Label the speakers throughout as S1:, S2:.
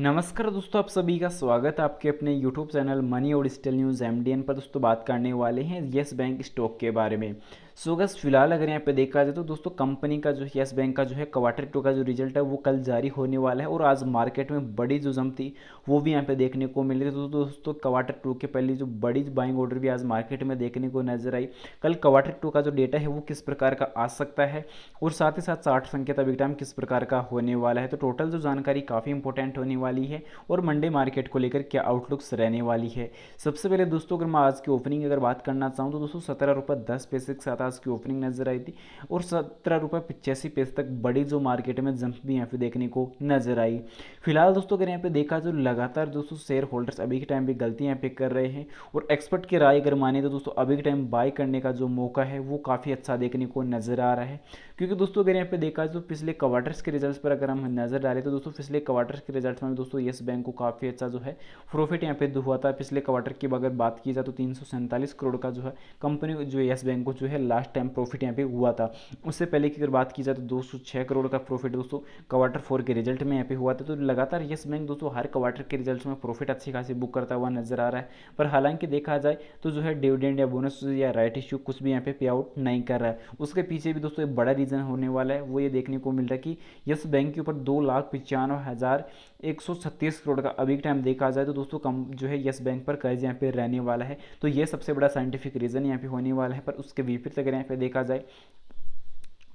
S1: नमस्कार दोस्तों आप सभी का स्वागत है आपके अपने यूट्यूब चैनल मनी और डिजिटल न्यूज़ एम पर दोस्तों बात करने वाले हैं येस बैंक स्टॉक के बारे में सो so, अगर फिलहाल अगर यहाँ पे देखा जाए तो दोस्तों कंपनी का जो येस बैंक का जो है क्वार्टर टू का जो रिजल्ट है वो कल जारी होने वाला है और आज मार्केट में बड़ी जो जम थी वो भी यहाँ पे देखने को मिल रही थी तो दोस्तों क्वार्टर टू के पहले जो बड़ी बाइंग ऑर्डर भी आज मार्केट में देखने को नजर आई कल क्वार्टर टू का जो डेटा है वो किस प्रकार का आ सकता है और साथ ही साथ साठ संकेत टाइम किस प्रकार का होने वाला है तो टोटल जो जानकारी काफ़ी इंपॉर्टेंट होने वाली है और मंडे मार्केट को लेकर क्या आउटलुक्स रहने वाली है सबसे पहले दोस्तों अगर मैं आज की ओपनिंग अगर बात करना चाहूँ तो दोस्तों सत्रह रुपये दस पैसे के साथ आज की ओपनिंग नजर आई थी और सत्रह रुपये पिचासी पैसे तक बड़ी जो मार्केट में जंप भी यहाँ पे देखने को नजर आई फिलहाल दोस्तों अगर यहाँ पे देखा जो तो लगातार दोस्तों शेयर होल्डर्स अभी के टाइम पर गलती यहाँ पे कर रहे हैं और एक्सपर्ट की राय अगर माने तो दोस्तों अभी के टाइम बाय करने का जो मौका है वो काफ़ी अच्छा देखने को नजर आ रहा है क्योंकि दोस्तों अगर यहाँ पे देखा जो तो पिछले क्वार्टर्स के रिजल्ट पर अगर हम नजर डालें तो दोस्तों पिछले क्वार्टर्स के रिजल्ट में दोस्तों येस बैंक को काफ़ी अच्छा जो है प्रॉफिट यहाँ पे हुआ था पिछले क्वार्टर की अगर बात की जाए तो तीन करोड़ का जो है कंपनी जो येस बैंक को जो है लास्ट टाइम प्रॉफिट यहाँ पे हुआ था उससे पहले की अगर बात की जाए तो दो करोड़ का प्रॉफिट दोस्तों क्वार्टर फोर के रिजल्ट में यहाँ पे हुआ था तो लगातार येस बैंक दोस्तों हर क्वार्टर के रिजल्ट में प्रॉफिट अच्छी खासी बुक करता हुआ नजर आ रहा है पर हालांकि देखा जाए तो जो है डिविडेंड या बोनस या राइट इश्यू कुछ भी यहाँ पे पे आउट नहीं कर रहा है उसके पीछे भी दोस्तों एक बड़ा रीज़न होने वाला है वो ये देखने को मिल रहा है कि येस बैंक के ऊपर दो लाख पचानवे हज़ार 136 करोड़ का अभी टाइम देखा जाए तो दोस्तों कम जो है येस बैंक पर कर्ज यहाँ पे रहने वाला है तो ये सबसे बड़ा साइंटिफिक रीज़न यहाँ पे होने वाला है पर उसके विपरीत अगर यहाँ पे देखा जाए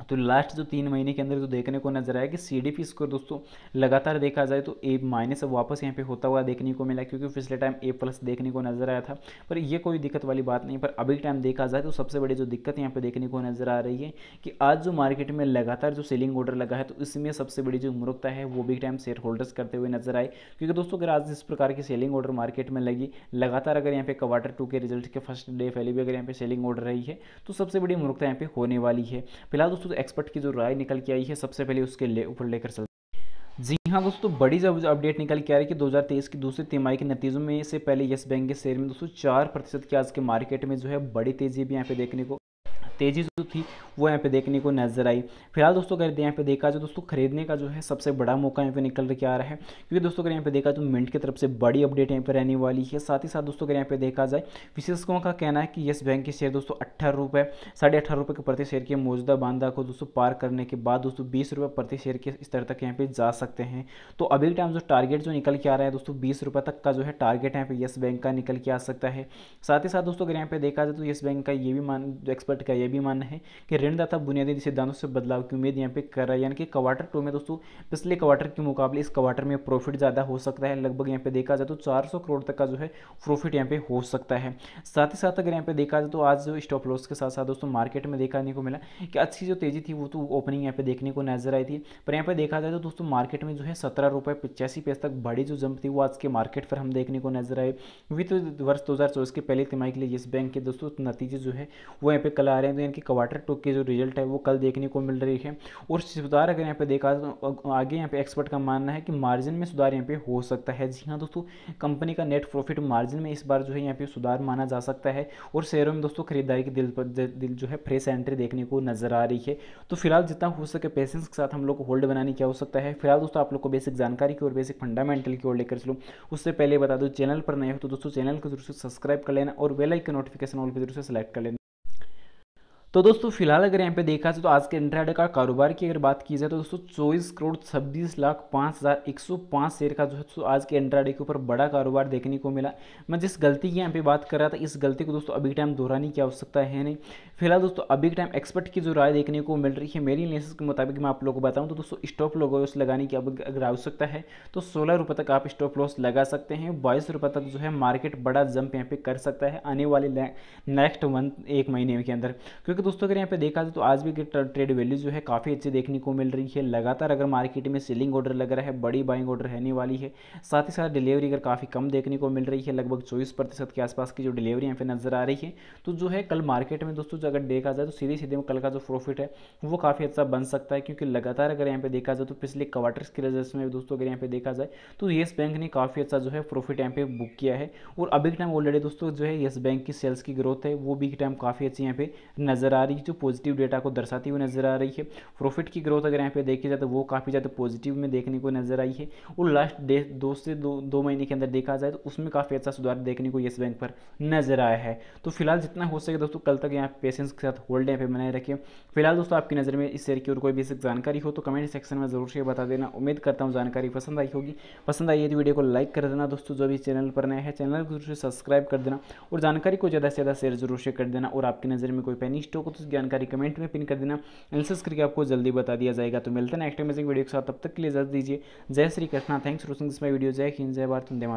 S1: तो लास्ट जो तीन महीने के अंदर जो देखने को नजर आया कि सी डी पी स्कोर दोस्तों लगातार देखा जाए तो ए माइनस वापस यहाँ पे होता हुआ देखने को मिला क्योंकि पिछले टाइम ए प्लस देखने को नजर आया था पर ये कोई दिक्कत वाली बात नहीं पर अभी टाइम देखा जाए तो सबसे बड़ी जो दिक्कत यहाँ पे देखने को नजर आ रही है कि आज जो मार्केट में लगातार जो सेलिंग ऑर्डर लगा है तो इसमें सबसे बड़ी जो मूर्खता है वो भी टाइम शेयर होल्डर्स करते हुए नजर आए क्योंकि दोस्तों अगर आज इस प्रकार की सेलिंग ऑर्डर मार्केट में लगी लगातार अगर यहाँ पे क्वार्टर टू के रिजल्ट के फर्स्ट डे पहले भी अगर यहाँ पे सेलिंग ऑर्डर रही है तो सबसे बड़ी मूर्खता यहाँ पे होने वाली है फिलहाल दोस्तों दोस्तों एक्सपर्ट तो की जो राय निकल के आई है सबसे पहले उसके ले ऊपर लेकर चल जी हाँ दोस्तों तो बड़ी जब अपडेट निकल के आ रही है कि 2023 की दूसरी तिमाही के नतीजों में से पहले येस बैंक के शेयर में दोस्तों चार प्रतिशत की आज के मार्केट में जो है बड़ी तेजी भी यहाँ पे देखने को तेजी जो थी वो यहाँ पे देखने को नजर आई फिलहाल दोस्तों अगर यहाँ पे देखा जाए तो दोस्तों खरीदने का जो है सबसे बड़ा मौका यहाँ पे निकल के आ रहा है क्योंकि दोस्तों अगर यहाँ पे देखा तो मिंट की तरफ से बड़ी अपडेट यहाँ पे रहने वाली है साथ ही साथ दोस्तों अगर यहाँ पे देखा जाए विशेषकों का कहना है कि येस बैंक के शेयर दोस्तों अट्ठारह रुपये साढ़े अठारह रुपये के प्रति शेयर के मौजूदा बांधा को दोस्तों पार करने के बाद दोस्तों बीस रुपये प्रति शेयर के स्तर तक यहाँ पे जा सकते हैं तो अभी टाइम जो टारगेट जो निकल के आ रहा है दोस्तों बीस रुपये तक का जो है टारगेट यहाँ पे येस बैंक का निकल के आ सकता है साथ ही साथ दोस्तों अगर यहाँ पे देखा जाए तो येस बैंक का ये भी मान एक्सपर्ट का ये भी मानना है कि एजेंडा था बुनियादी सिद्धांतों से बदलाव की उम्मीद यहाँ पे कर रहा है यानी कि क्वार्टर टू में दोस्तों पिछले क्वार्टर के मुकाबले इस क्वार्टर में प्रॉफिट ज़्यादा हो सकता है लगभग यहाँ पे देखा जाए तो 400 करोड़ तक का जो है प्रॉफिट यहाँ पे हो सकता है साथ ही साथ अगर यहाँ पे देखा जाए तो आज जो स्टॉप लॉस के साथ साथ दोस्तों मार्केट में देखाने को मिला कि अच्छी जो तेज़ी थी वो तो ओपनिंग यहाँ पे देखने को नजर आई थी पर यहाँ पे देखा जाए तो दोस्तों मार्केट में जो है सत्रह रुपये पचासी पैसे तक बड़ी जो जंप थी वो आज के मार्केट पर हम देखने को नजर आए वित्त वर्ष दो के पहले तिमाही के लिए येस बैंक के दोस्तों नतीजे जो है वो यहाँ पे कल आ रहे हैं तो यानी कि क्वार्टर टू के जो रिजल्ट है वो कल देखने को मिल रही है और सुधार अगर यहाँ पे देखा तो आगे यहाँ पे एक्सपर्ट का मानना है कि मार्जिन में सुधार यहाँ पे हो सकता है जी हाँ दोस्तों कंपनी का नेट प्रॉफिट मार्जिन में इस बार जो है यहाँ पे सुधार माना जा सकता है और शेयरों में दोस्तों खरीदारी की दिल पर दिल जो है फ्रेश एंट्री देखने को नजर आ रही है तो फिलहाल जितना हो सके पेशेंस के साथ हम लोग को होल्ड बनाने की सकता है फिलहाल दोस्तों आप लोग को बेसिक जानकारी की और बेसिक फंडामेंटल की ओर लेकर चलो उससे पहले बता दो चैनल पर नए हो तो दोस्तों चैनल को जरूर से सब्सक्राइब कर लेना और वेलाइक आइकन नोटिफिकेशन ऑल को जरूर से सेलेक्ट कर लेना तो दोस्तों फिलहाल अगर यहाँ पे देखा जाए तो आज के इंट्राडे का कारोबार की अगर बात की जाए तो दोस्तों चौबीस करोड़ छब्बीस लाख पाँच हज़ार एक सौ पाँच शेयर का जो है तो आज के इंट्राडे के ऊपर बड़ा कारोबार देखने को मिला मैं जिस गलती की यहाँ पे बात कर रहा था इस गलती को दोस्तों अभी टाइम दोहराने की आवश्यकता है नहीं फिलहाल दोस्तों अभी टाइम एक्सपर्ट की जो राय देखने को मिल रही है मेरी एनालिसिस के मुताबिक मैं आप लोगों को बताऊँ तो दोस्तों स्टॉप लॉस लगाने की अगर आवश्यकता है तो सोलह रुपये तक आप स्टॉप लॉस लगा सकते हैं बाईस रुपये तक जो है मार्केट बड़ा जंप यहाँ पे कर सकता है आने वाले नेक्स्ट मंथ एक महीने के अंदर क्योंकि दोस्तों अगर यहाँ पे देखा जाए तो आज भी ट्रेड वैल्यू जो है काफ़ी अच्छी देखने को मिल रही है लगातार अगर मार्केट में सेलिंग ऑर्डर लग रहा है बड़ी बाइंग ऑर्डर रहने वाली है साथ ही साथ डिलीवरी अगर काफ़ी कम देखने को मिल रही है लगभग चौबीस प्रतिशत के आसपास की जो डिलीवरी यहाँ पे नज़र आ रही है तो जो है कल मार्केट में दोस्तों अगर देखा जाए तो सीधे सीधे कल का जो प्रॉफिट है वो काफ़ी अच्छा बन सकता है क्योंकि लगातार अगर यहाँ पे देखा जाए तो पिछले क्वार्टर्स के रिजल्ट में दोस्तों अगर यहाँ पे देखा जाए तो येस बैंक ने काफ़ी अच्छा जो है प्रॉफिट यहाँ पे बुक किया है और अभी टाइम ऑलरेडी दोस्तों जो है येस बैंक की सेल्स की ग्रोथ है वो भी टाइम काफ़ी अच्छी यहाँ पे नज़र नज़र आ रही है जो पॉजिटिव डेटा को दर्शाती हुई नज़र आ रही है प्रॉफिट की ग्रोथ अगर यहाँ पे देखी जाए तो वो काफ़ी ज़्यादा पॉजिटिव में देखने को नज़र आई है और लास्ट डे दो से दो दो महीने के अंदर देखा जाए तो उसमें काफ़ी अच्छा सुधार देखने को येस बैंक पर नज़र आया है तो फिलहाल जितना हो सके दोस्तों कल तक यहाँ पेशेंस के साथ होल्ड यहाँ पे बनाए रखें फिलहाल दोस्तों आपकी नज़र में इस शेयर की और कोई बेसिक जानकारी हो तो कमेंट सेक्शन में जरूर से बता देना उम्मीद करता हूँ जानकारी पसंद आई होगी पसंद आई है तो वीडियो को लाइक कर देना दोस्तों जो भी चैनल पर नया है चैनल को जरूर से सब्सक्राइब कर देना और जानकारी को ज़्यादा से ज़्यादा शेयर जरूर से कर देना और आपकी नज़र में कोई पैनिस्ट बच्चों को तो जानकारी कमेंट में पिन कर देना एनालिसिस करके आपको जल्दी बता दिया जाएगा तो मिलते हैं नेक्स्ट अमेजिंग वीडियो के साथ तब तक के लिए जल्द दीजिए जय Shri Krishna thanks for watching this my video जय हिंद जय भारत धन्यवाद